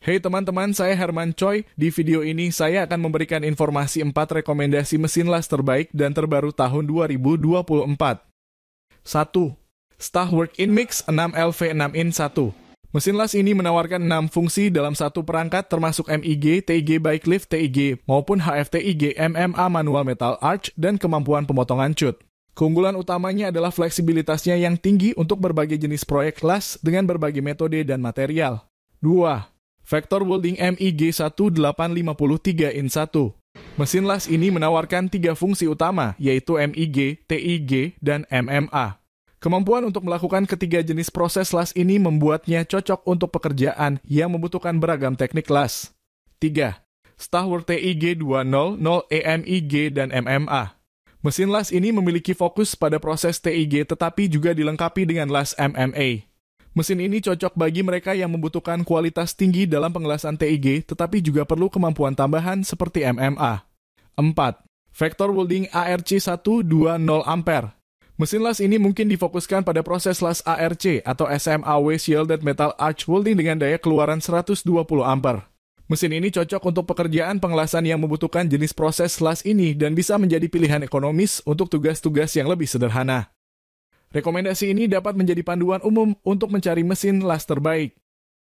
Hey teman-teman, saya Herman Choi. Di video ini saya akan memberikan informasi 4 rekomendasi mesin las terbaik dan terbaru tahun 2024. 1. Stah Work-in Mix 6LV 6 in 1. Mesin las ini menawarkan 6 fungsi dalam satu perangkat termasuk MIG, TIG Bike lift TIG maupun HFTIG MMA manual metal arch dan kemampuan pemotongan cut. Keunggulan utamanya adalah fleksibilitasnya yang tinggi untuk berbagai jenis proyek las dengan berbagai metode dan material. 2. Vector Welding MIG 1853 in 1. Mesin las ini menawarkan tiga fungsi utama, yaitu MIG, TIG, dan MMA. Kemampuan untuk melakukan ketiga jenis proses las ini membuatnya cocok untuk pekerjaan yang membutuhkan beragam teknik las. 3. Stahwer TIG 200 EMIG dan MMA. Mesin las ini memiliki fokus pada proses TIG tetapi juga dilengkapi dengan las MMA. Mesin ini cocok bagi mereka yang membutuhkan kualitas tinggi dalam pengelasan TIG, tetapi juga perlu kemampuan tambahan seperti MMA. 4. Vector Welding ARC120 Ampere Mesin las ini mungkin difokuskan pada proses las ARC atau SMAW Shielded Metal Arch Welding dengan daya keluaran 120 ampere. Mesin ini cocok untuk pekerjaan pengelasan yang membutuhkan jenis proses las ini dan bisa menjadi pilihan ekonomis untuk tugas-tugas yang lebih sederhana. Rekomendasi ini dapat menjadi panduan umum untuk mencari mesin las terbaik.